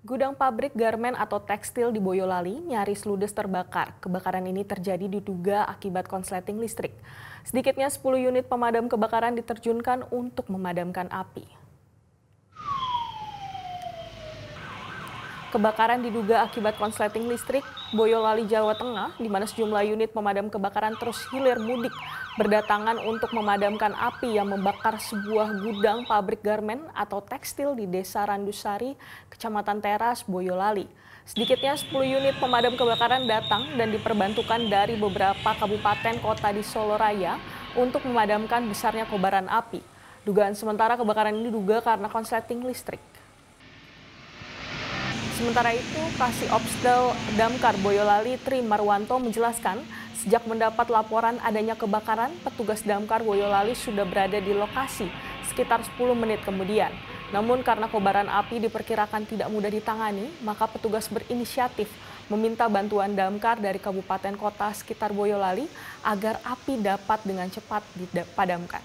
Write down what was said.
Gudang pabrik garmen atau tekstil di Boyolali nyaris ludes terbakar. Kebakaran ini terjadi diduga akibat konsleting listrik. Sedikitnya 10 unit pemadam kebakaran diterjunkan untuk memadamkan api. Kebakaran diduga akibat konsleting listrik Boyolali, Jawa Tengah, di mana sejumlah unit pemadam kebakaran terus hilir mudik berdatangan untuk memadamkan api yang membakar sebuah gudang pabrik garmen atau tekstil di Desa Randusari, Kecamatan Teras, Boyolali. Sedikitnya 10 unit pemadam kebakaran datang dan diperbantukan dari beberapa kabupaten kota di Solo Raya untuk memadamkan besarnya kobaran api. Dugaan sementara kebakaran ini diduga karena konsleting listrik. Sementara itu, Kasih Obstel Damkar Boyolali Tri Marwanto menjelaskan, sejak mendapat laporan adanya kebakaran, petugas Damkar Boyolali sudah berada di lokasi sekitar 10 menit kemudian. Namun karena kobaran api diperkirakan tidak mudah ditangani, maka petugas berinisiatif meminta bantuan damkar dari kabupaten kota sekitar Boyolali agar api dapat dengan cepat dipadamkan.